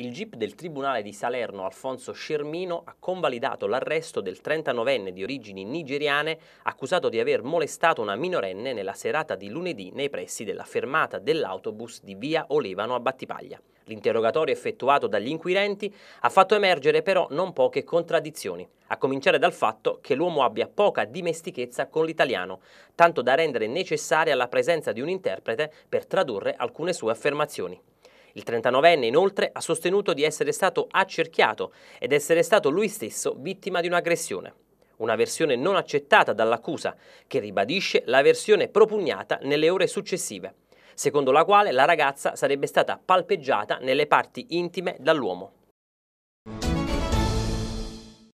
il GIP del Tribunale di Salerno Alfonso Scermino ha convalidato l'arresto del 39enne di origini nigeriane accusato di aver molestato una minorenne nella serata di lunedì nei pressi della fermata dell'autobus di via Olevano a Battipaglia. L'interrogatorio effettuato dagli inquirenti ha fatto emergere però non poche contraddizioni, a cominciare dal fatto che l'uomo abbia poca dimestichezza con l'italiano, tanto da rendere necessaria la presenza di un interprete per tradurre alcune sue affermazioni. Il 39enne inoltre ha sostenuto di essere stato accerchiato ed essere stato lui stesso vittima di un'aggressione. Una versione non accettata dall'accusa, che ribadisce la versione propugnata nelle ore successive, secondo la quale la ragazza sarebbe stata palpeggiata nelle parti intime dall'uomo.